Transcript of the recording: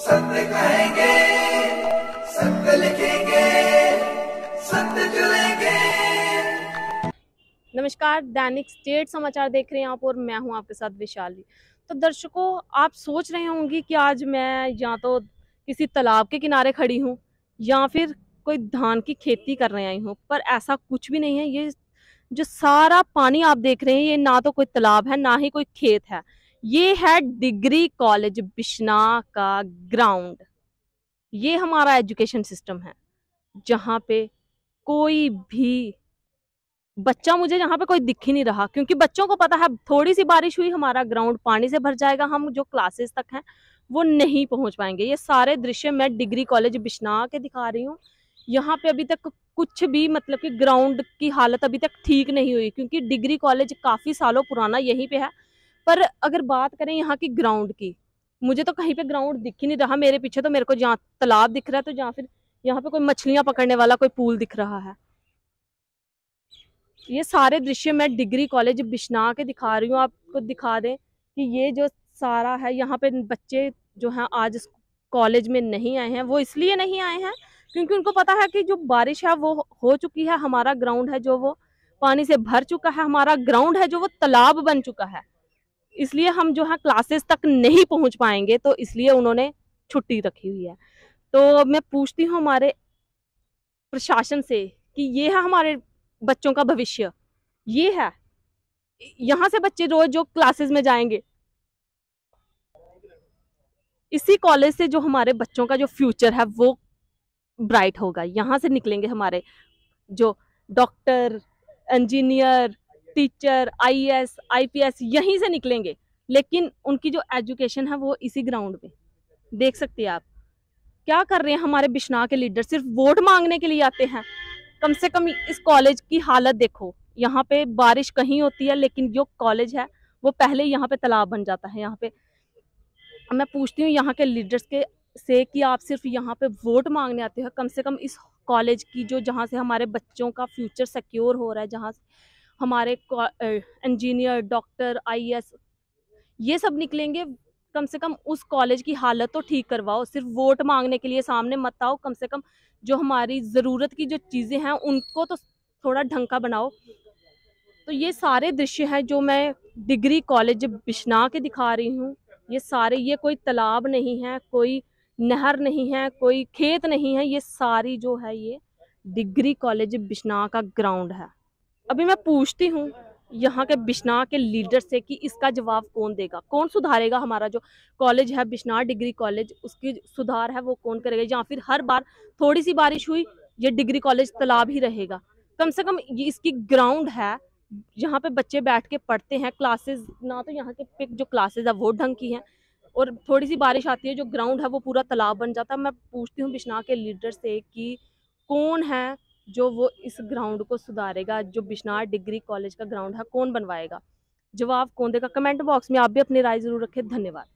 सत्य कहेंगे सत्य लिखेंगे सत्य नमस्कार दैनिक स्टेट समाचार देख रहे हैं आप और मैं हूं आपके साथ विशाली तो दर्शकों आप सोच रहे होंगे कि आज मैं या तो किसी तालाब के किनारे खड़ी हूं या फिर कोई धान की खेती करने आई हूं पर ऐसा कुछ भी नहीं है ये जो सारा पानी आप देख रहे हैं ये ना तो कोई तालाब है ना ही कोई खेत है ये है डिग्री कॉलेज बिश्ना का ग्राउंड ये हमारा एजुकेशन सिस्टम है जहाँ पे कोई भी बच्चा मुझे यहाँ पे कोई दिख ही नहीं रहा क्योंकि बच्चों को पता है थोड़ी सी बारिश हुई हमारा ग्राउंड पानी से भर जाएगा हम जो क्लासेस तक हैं वो नहीं पहुँच पाएंगे ये सारे दृश्य मैं डिग्री कॉलेज बिश्ना के दिखा रही हूँ यहाँ पे अभी तक कुछ भी मतलब कि ग्राउंड की हालत अभी तक ठीक नहीं हुई क्योंकि डिग्री कॉलेज काफ़ी सालों पुराना यहीं पे है पर अगर बात करें यहाँ की ग्राउंड की मुझे तो कहीं पे ग्राउंड दिख ही नहीं रहा मेरे पीछे तो मेरे को जहाँ तालाब दिख रहा है तो यहाँ फिर यहाँ पे कोई मछलियाँ पकड़ने वाला कोई पूल दिख रहा है ये सारे दृश्य मैं डिग्री कॉलेज बिश्ना के दिखा रही हूँ आपको दिखा दें कि ये जो सारा है यहाँ पे बच्चे जो हैं आज कॉलेज में नहीं आए हैं वो इसलिए नहीं आए हैं क्योंकि उनको पता है कि जो बारिश है वो हो चुकी है हमारा ग्राउंड है जो वो पानी से भर चुका है हमारा ग्राउंड है जो वो तालाब बन चुका है इसलिए हम जो है क्लासेस तक नहीं पहुंच पाएंगे तो इसलिए उन्होंने छुट्टी रखी हुई है तो मैं पूछती हूँ हमारे प्रशासन से कि ये है हमारे बच्चों का भविष्य ये है यहाँ से बच्चे रोज जो क्लासेस में जाएंगे इसी कॉलेज से जो हमारे बच्चों का जो फ्यूचर है वो ब्राइट होगा यहाँ से निकलेंगे हमारे जो doctor engineer teacher IAS IPS यहीं से निकलेंगे लेकिन उनकी जो एजुकेशन है वो इसी ग्राउंड पे देख सकते हैं आप क्या कर रहे हैं हमारे बिश्ना के लीडर सिर्फ वोट मांगने के लिए आते हैं कम से कम इस कॉलेज की हालत देखो यहाँ पे बारिश कहीं होती है लेकिन जो कॉलेज है वो पहले यहाँ पे तालाब बन जाता है यहाँ पे मैं पूछती हूँ यहाँ के लीडर्स के से कि आप सिर्फ यहाँ पे वोट मांगने आते हो कम से कम इस कॉलेज की जो जहाँ से हमारे बच्चों का फ्यूचर सिक्योर हो रहा है जहाँ हमारे इंजीनियर डॉक्टर आईएएस ये सब निकलेंगे कम से कम उस कॉलेज की हालत तो ठीक करवाओ सिर्फ वोट मांगने के लिए सामने मत आओ कम से कम जो हमारी ज़रूरत की जो चीज़ें हैं उनको तो थोड़ा ढंग का बनाओ तो ये सारे दृश्य हैं जो मैं डिग्री कॉलेज बिशना के दिखा रही हूँ ये सारे ये कोई तालाब नहीं है कोई नहर नहीं है कोई खेत नहीं है ये सारी जो है ये डिग्री कॉलेज बिश्ना का ग्राउंड है अभी मैं पूछती हूँ यहाँ के बिश्नाह के लीडर से कि इसका जवाब कौन देगा कौन सुधारेगा हमारा जो कॉलेज है बिश्नाह डिग्री कॉलेज उसकी सुधार है वो कौन करेगा या फिर हर बार थोड़ी सी बारिश हुई ये डिग्री कॉलेज तालाब ही रहेगा कम से कम ये इसकी ग्राउंड है यहाँ पे बच्चे बैठ के पढ़ते हैं क्लासेस ना तो यहाँ के पिक जो क्लासेज है वो ढंग की हैं और थोड़ी सी बारिश आती है जो ग्राउंड है वो पूरा तालाब बन जाता है मैं पूछती हूँ बिश्नाह के लीडर से कि कौन है जो वो इस ग्राउंड को सुधारेगा जो बिश्नार डिग्री कॉलेज का ग्राउंड है कौन बनवाएगा जवाब कौन देगा कमेंट बॉक्स में आप भी अपनी राय ज़रूर रखें धन्यवाद